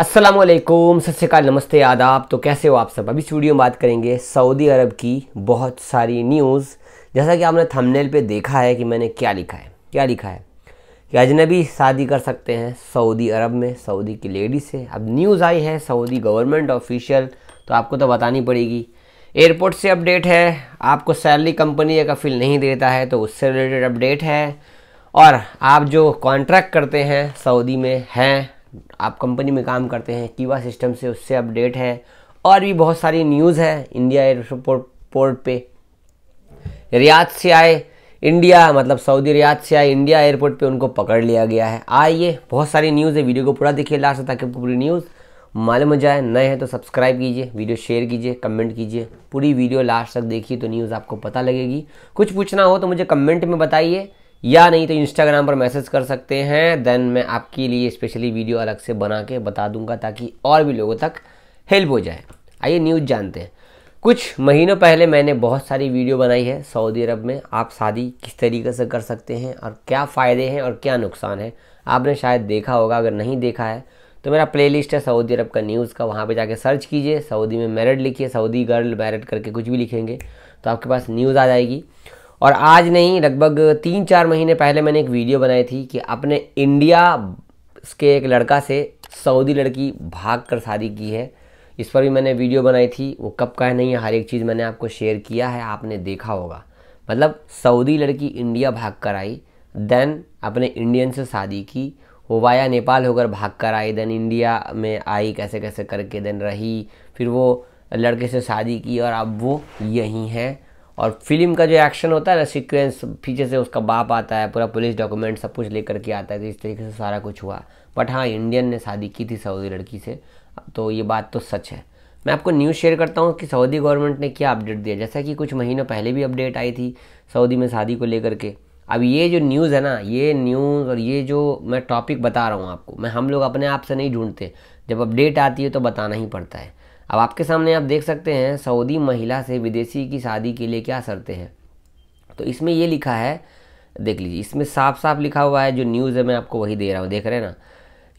असलम सत्यकाल नमस्ते आदाब तो कैसे हो आप सब अभी इस वीडियो में बात करेंगे सऊदी अरब की बहुत सारी न्यूज़ जैसा कि आपने थंबनेल पे देखा है कि मैंने क्या लिखा है क्या लिखा है कि अजनबी शादी कर सकते हैं सऊदी अरब में सऊदी की लेडी से अब न्यूज़ आई है सऊदी गवर्नमेंट ऑफिशियल तो आपको तो बतानी पड़ेगी एयरपोर्ट से अपडेट है आपको सैलरी कंपनी का फिल नहीं देता है तो उससे रिलेटेड अपडेट है और आप जो कॉन्ट्रैक्ट करते हैं सऊदी में हैं आप कंपनी में काम करते हैं कीवा सिस्टम से उससे अपडेट है और भी बहुत सारी न्यूज़ है इंडिया एयरपोर्ट पोर्ट पे रियाद से आए इंडिया मतलब सऊदी रियाद से आए इंडिया एयरपोर्ट पे उनको पकड़ लिया गया है आइए बहुत सारी न्यूज़ है वीडियो को पूरा देखिए लास्ट ताकि पूरी न्यूज़ मालूम हो जाए नए हैं तो सब्सक्राइब कीजिए वीडियो शेयर कीजिए कमेंट कीजिए पूरी वीडियो लास्ट तक देखिए तो न्यूज़ आपको पता लगेगी कुछ पूछना हो तो मुझे कमेंट में बताइए या नहीं तो इंस्टाग्राम पर मैसेज कर सकते हैं देन मैं आपके लिए स्पेशली वीडियो अलग से बना के बता दूंगा ताकि और भी लोगों तक हेल्प हो जाए आइए न्यूज़ जानते हैं कुछ महीनों पहले मैंने बहुत सारी वीडियो बनाई है सऊदी अरब में आप शादी किस तरीके से कर सकते हैं और क्या फ़ायदे हैं और क्या नुकसान है आपने शायद देखा होगा अगर नहीं देखा है तो मेरा प्लेलिस्ट है सऊदी अरब का न्यूज़ का वहाँ पे जाके सर्च कीजिए सऊदी में मैरिड लिखिए सऊदी गर्ल मैरिड करके कुछ भी लिखेंगे तो आपके पास न्यूज़ आ जाएगी और आज नहीं लगभग तीन चार महीने पहले मैंने एक वीडियो बनाई थी कि अपने इंडिया के एक लड़का से सऊदी लड़की भाग कर शादी की है इस पर भी मैंने वीडियो बनाई थी वो कब का है नहीं है हर एक चीज़ मैंने आपको शेयर किया है आपने देखा होगा मतलब सऊदी लड़की इंडिया भाग कर आई देन अपने इंडियन से शादी की वो वाया नेपाल होकर भाग कर आई देन इंडिया में आई कैसे कैसे करके देन रही फिर वो लड़के से शादी की और अब वो यहीं है और फिल्म का जो एक्शन होता है ना सीक्वेंस पीछे से उसका बाप आता है पूरा पुलिस डॉक्यूमेंट सब कुछ लेकर के आता है तो इस तरीके से सारा कुछ हुआ बट हाँ इंडियन ने शादी की थी सऊदी लड़की से तो ये बात तो सच है मैं आपको न्यूज़ शेयर करता हूँ कि सऊदी गवर्नमेंट ने क्या अपडेट दिया जैसा कि कुछ महीनों पहले भी अपडेट आई थी सऊदी में शादी को लेकर के अब ये जो न्यूज़ है ना ये न्यूज़ और ये जो मैं टॉपिक बता रहा हूँ आपको मैं हम लोग अपने आप से नहीं ढूंढते जब अपडेट आती है तो बताना ही पड़ता है अब आपके सामने आप देख सकते हैं सऊदी महिला से विदेशी की शादी के लिए क्या शर्तें हैं तो इसमें ये लिखा है देख लीजिए इसमें साफ साफ लिखा हुआ है जो न्यूज़ है मैं आपको वही दे रहा हूँ देख रहे हैं ना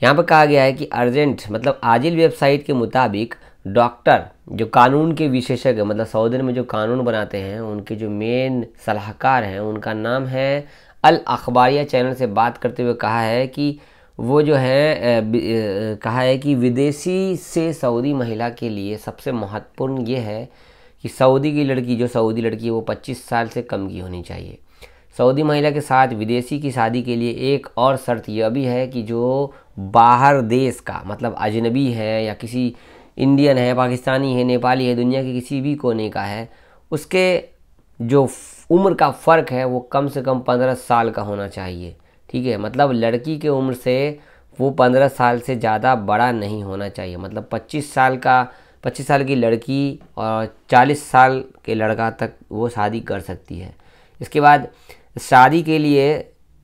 यहाँ पर कहा गया है कि अर्जेंट मतलब आजिल वेबसाइट के मुताबिक डॉक्टर जो कानून के विशेषज्ञ मतलब सऊदन में जो कानून बनाते हैं उनके जो मेन सलाहकार हैं उनका नाम है अल अखबारिया चैनल से बात करते हुए कहा है कि वो जो है कहा है कि विदेशी से सऊदी महिला के लिए सबसे महत्वपूर्ण ये है कि सऊदी की लड़की जो सऊदी लड़की है वो 25 साल से कम की होनी चाहिए सऊदी महिला के साथ विदेशी की शादी के लिए एक और शर्त यह भी है कि जो बाहर देश का मतलब अजनबी है या किसी इंडियन है पाकिस्तानी है नेपाली है दुनिया के किसी भी कोने का है उसके जो उम्र का फ़र्क है वो कम से कम पंद्रह साल का होना चाहिए ठीक है मतलब लड़की के उम्र से वो पंद्रह साल से ज़्यादा बड़ा नहीं होना चाहिए मतलब पच्चीस साल का पच्चीस साल की लड़की और चालीस साल के लड़का तक वो शादी कर सकती है इसके बाद शादी के लिए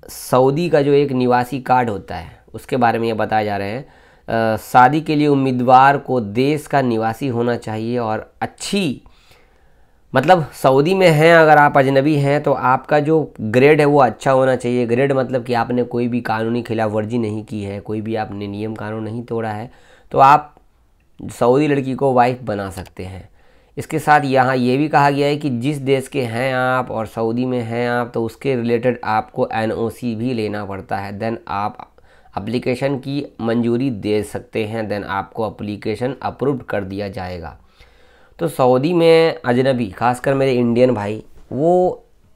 सऊदी का जो एक निवासी कार्ड होता है उसके बारे में ये बताया जा रहे हैं शादी के लिए उम्मीदवार को देश का निवासी होना चाहिए और अच्छी मतलब सऊदी में हैं अगर आप अजनबी हैं तो आपका जो ग्रेड है वो अच्छा होना चाहिए ग्रेड मतलब कि आपने कोई भी कानूनी खिलाफ वर्जी नहीं की है कोई भी आपने नियम कानून नहीं तोड़ा है तो आप सऊदी लड़की को वाइफ बना सकते हैं इसके साथ यहाँ ये भी कहा गया है कि जिस देश के हैं आप और सऊदी में हैं आप तो उसके रिलेटेड आपको एन भी लेना पड़ता है देन आप अप्लीकेशन की मंजूरी दे सकते हैं देन आपको अप्लीकेशन अप्रूव कर दिया जाएगा तो सऊदी में अजनबी खासकर मेरे इंडियन भाई वो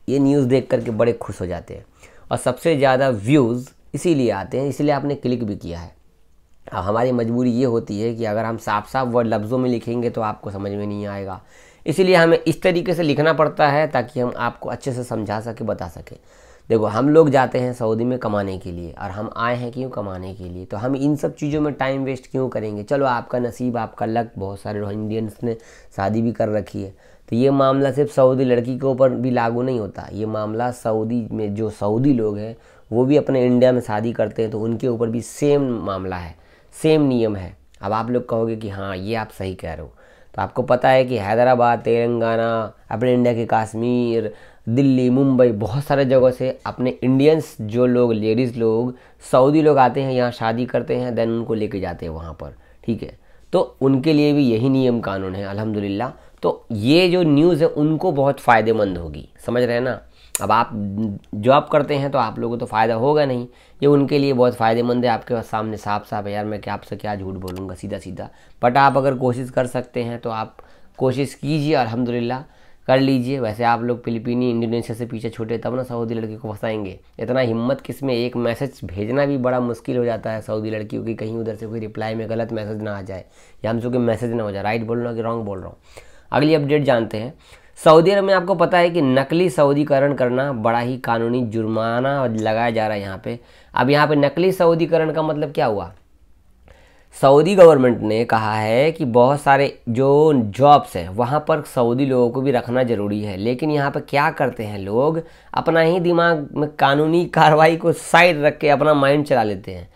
ये न्यूज़ देख करके बड़े खुश हो जाते हैं और सबसे ज़्यादा व्यूज़ इसीलिए आते हैं इसलिए आपने क्लिक भी किया है अब हमारी मजबूरी ये होती है कि अगर हम साफ साफ वर्ड लफ्ज़ों में लिखेंगे तो आपको समझ में नहीं आएगा इसीलिए हमें इस तरीके से लिखना पड़ता है ताकि हम आपको अच्छे से समझा सके बता सकें देखो हम लोग जाते हैं सऊदी में कमाने के लिए और हम आए हैं क्यों कमाने के लिए तो हम इन सब चीज़ों में टाइम वेस्ट क्यों करेंगे चलो आपका नसीब आपका लक बहुत सारे इंडियंस ने शादी भी कर रखी है तो ये मामला सिर्फ सऊदी लड़की के ऊपर भी लागू नहीं होता ये मामला सऊदी में जो सऊदी लोग हैं वो भी अपने इंडिया में शादी करते हैं तो उनके ऊपर भी सेम मामला है सेम नियम है अब आप लोग कहोगे कि हाँ ये आप सही कह रहे हो तो आपको पता है कि हैदराबाद तेलंगाना अपने इंडिया के कश्मीर दिल्ली मुंबई बहुत सारे जगह से अपने इंडियंस जो लोग लेडीज़ लोग सऊदी लोग आते हैं यहाँ शादी करते हैं देन उनको लेके जाते हैं वहाँ पर ठीक है तो उनके लिए भी यही नियम कानून है अल्हम्दुलिल्लाह तो ये जो न्यूज़ है उनको बहुत फ़ायदेमंद होगी समझ रहे हैं ना अब आप जॉब करते हैं तो आप लोगों को तो फ़ायदा होगा नहीं ये उनके लिए बहुत फ़ायदेमंद है आपके सामने साफ साफ है यार मैं क्या आपसे क्या झूठ बोलूँगा सीधा सीधा बट आप अगर कोशिश कर सकते हैं तो आप कोशिश कीजिए अलहमदिल्ला कर लीजिए वैसे आप लोग फिलिपीनी इंडोनेशिया से पीछे छूटे तब ना सऊदी लड़की को फंसाएंगे इतना हिम्मत किस में एक मैसेज भेजना भी बड़ा मुश्किल हो जाता है सऊदी लड़कियों की कहीं उधर से कोई रिप्लाई में गलत मैसेज ना आ जाए या हमसे कोई मैसेज ना हो जाए राइट बोल रहा हूँ कि रॉन्ग बोल रहा हूँ अगली अपडेट जानते हैं सऊदी अरब में आपको पता है कि नकली सऊदीकरण करना बड़ा ही कानूनी जुर्माना लगाया जा रहा है यहाँ पे अब यहाँ पे नकली सऊदीकरण का मतलब क्या हुआ सऊदी गवर्नमेंट ने कहा है कि बहुत सारे जो जॉब्स हैं वहाँ पर सऊदी लोगों को भी रखना ज़रूरी है लेकिन यहाँ पर क्या करते हैं लोग अपना ही दिमाग में कानूनी कार्रवाई को साइड रख के अपना माइंड चला लेते हैं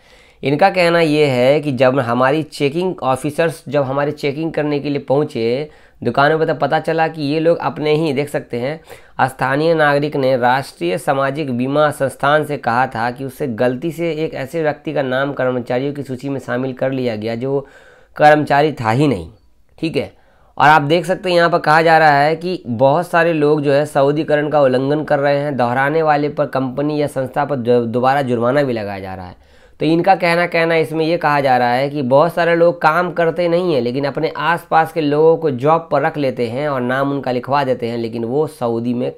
इनका कहना ये है कि जब हमारी चेकिंग ऑफिसर्स जब हमारे चेकिंग करने के लिए पहुँचे दुकानों पर तो पता चला कि ये लोग अपने ही देख सकते हैं स्थानीय नागरिक ने राष्ट्रीय सामाजिक बीमा संस्थान से कहा था कि उससे गलती से एक ऐसे व्यक्ति का नाम कर्मचारियों की सूची में शामिल कर लिया गया जो कर्मचारी था ही नहीं ठीक है और आप देख सकते हैं यहाँ पर कहा जा रहा है कि बहुत सारे लोग जो है सऊदीकरण का उल्लंघन कर रहे हैं दोहराने वाले पर कंपनी या संस्था पर दोबारा जुर्माना भी लगाया जा रहा है तो इनका कहना कहना इसमें यह कहा जा रहा है कि बहुत सारे लोग काम करते नहीं हैं लेकिन अपने आसपास के लोगों को जॉब पर रख लेते हैं और नाम उनका लिखवा देते हैं लेकिन वो सऊदी में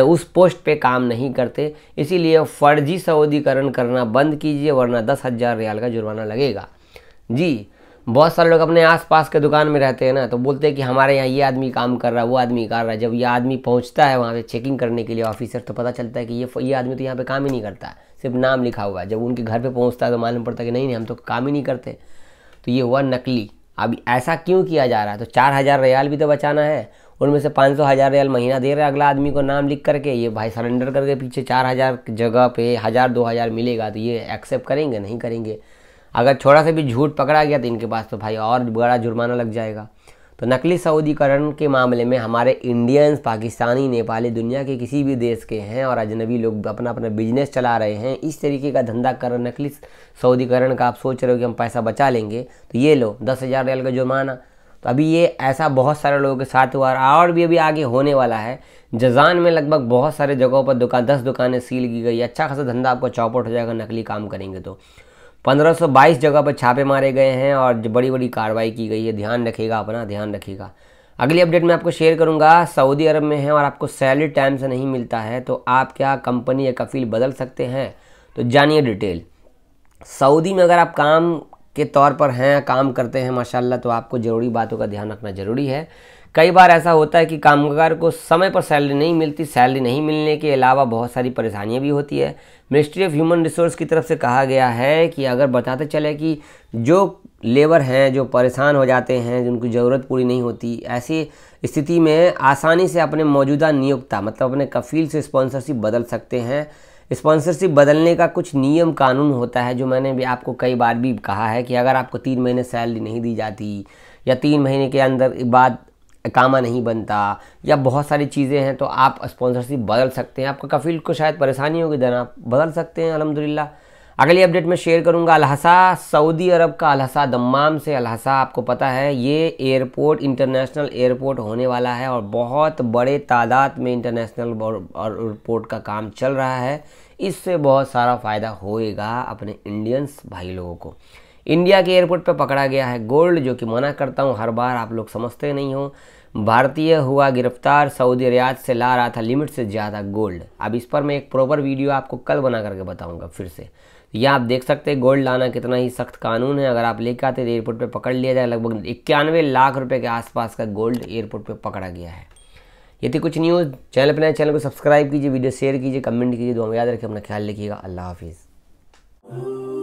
उस पोस्ट पे काम नहीं करते इसीलिए फर्जी सऊदीकरण करना बंद कीजिए वरना दस हज़ार रियाल का जुर्माना लगेगा जी बहुत सारे लोग अपने आसपास के दुकान में रहते हैं ना तो बोलते हैं कि हमारे यहाँ ये आदमी काम कर रहा है वो आदमी कर रहा है जब ये आदमी पहुँचता है वहाँ पर चेकिंग करने के लिए ऑफिसर तो पता चलता है कि ये ये आदमी तो यहाँ पर काम ही नहीं करता है सिर्फ नाम लिखा हुआ है जब उनके घर पे पहुंचता है तो मालूम पड़ता है कि नहीं नहीं हम तो काम ही नहीं करते तो ये हुआ नकली अब ऐसा क्यों किया जा रहा है तो चार हज़ार रियाल भी तो बचाना है उनमें से पाँच सौ हज़ार रियाल महीना दे रहा है अगला आदमी को नाम लिख करके ये भाई सरेंडर करके पीछे चार हज़ार जगह पे हज़ार दो हज़ार मिलेगा तो ये एक्सेप्ट करेंगे नहीं करेंगे अगर थोड़ा सा भी झूठ पकड़ा गया तो इनके पास तो भाई और बड़ा जुर्माना लग जाएगा तो नकली सऊदीकरण के मामले में हमारे इंडियंस पाकिस्तानी नेपाली दुनिया के किसी भी देश के हैं और अजनबी लोग अपना अपना बिजनेस चला रहे हैं इस तरीके का धंधा कर नकली सऊदीकरण का आप सोच रहे हो कि हम पैसा बचा लेंगे तो ये लो दस हज़ार रियल का जुर्माना तो अभी ये ऐसा बहुत सारे लोगों के साथ हुआ और भी अभी आगे होने वाला है जजान में लगभग बहुत सारे जगहों पर दुकान दस दुकानें सील की गई अच्छा खासा धंधा आपका चौपट हो जाएगा नकली काम करेंगे तो पंद्रह जगह पर छापे मारे गए हैं और बड़ी बड़ी कार्रवाई की गई है ध्यान रखिएगा अपना ध्यान रखिएगा अगली अपडेट मैं आपको शेयर करूंगा सऊदी अरब में है और आपको सैलरी टाइम से नहीं मिलता है तो आप क्या कंपनी या कफील बदल सकते हैं तो जानिए डिटेल सऊदी में अगर आप काम के तौर पर हैं काम करते हैं माशाल्लाह तो आपको ज़रूरी बातों का ध्यान रखना ज़रूरी है कई बार ऐसा होता है कि कामगार को समय पर सैलरी नहीं मिलती सैलरी नहीं मिलने के अलावा बहुत सारी परेशानियां भी होती है मिनिस्ट्री ऑफ ह्यूमन रिसोर्स की तरफ से कहा गया है कि अगर बताते चले कि जो लेबर हैं जो परेशान हो जाते हैं जिनकी ज़रूरत पूरी नहीं होती ऐसी स्थिति में आसानी से अपने मौजूदा नियोक्ता मतलब अपने कफील से स्पॉन्सरशिप बदल सकते हैं स्पॉन्सरशिप बदलने का कुछ नियम कानून होता है जो मैंने भी आपको कई बार भी कहा है कि अगर आपको तीन महीने सैलरी नहीं दी जाती या तीन महीने के अंदर बाद कामा नहीं बनता या बहुत सारी चीज़ें हैं तो आप स्पॉन्सरशिप बदल सकते हैं आपका कफील को शायद परेशानी होगी देन आप बदल सकते हैं अलहमदिल्ला अगली अपडेट में शेयर करूंगा अलहसा सऊदी अरब का अलहसा दम्माम से अलहसा आपको पता है ये एयरपोर्ट इंटरनेशनल एयरपोर्ट होने वाला है और बहुत बड़े तादाद में इंटरनेशनल एयरपोर्ट का काम चल रहा है इससे बहुत सारा फ़ायदा होएगा अपने इंडियंस भाई लोगों को इंडिया के एयरपोर्ट पर पकड़ा गया है गोल्ड जो कि मना करता हूँ हर बार आप लोग समझते नहीं हो भारतीय हुआ गिरफ्तार सऊदी रियाज से ला रहा था लिमिट से ज़्यादा गोल्ड अब इस पर मैं एक प्रॉपर वीडियो आपको कल बना करके बताऊंगा फिर से यह आप देख सकते हैं गोल्ड लाना कितना ही सख्त कानून है अगर आप लेकर आते तो एयरपोर्ट पे पकड़ लिया जाए लगभग इक्यानवे लाख रुपए के आसपास का गोल्ड एयरपोर्ट पर पकड़ा गया है ये थी कुछ न्यूज़ चैनल पर नए चैनल को सब्सक्राइब कीजिए वीडियो शेयर कीजिए कमेंट कीजिए दो याद रखिए अपना ख्याल रखिएगा अल्लाह हाफिज़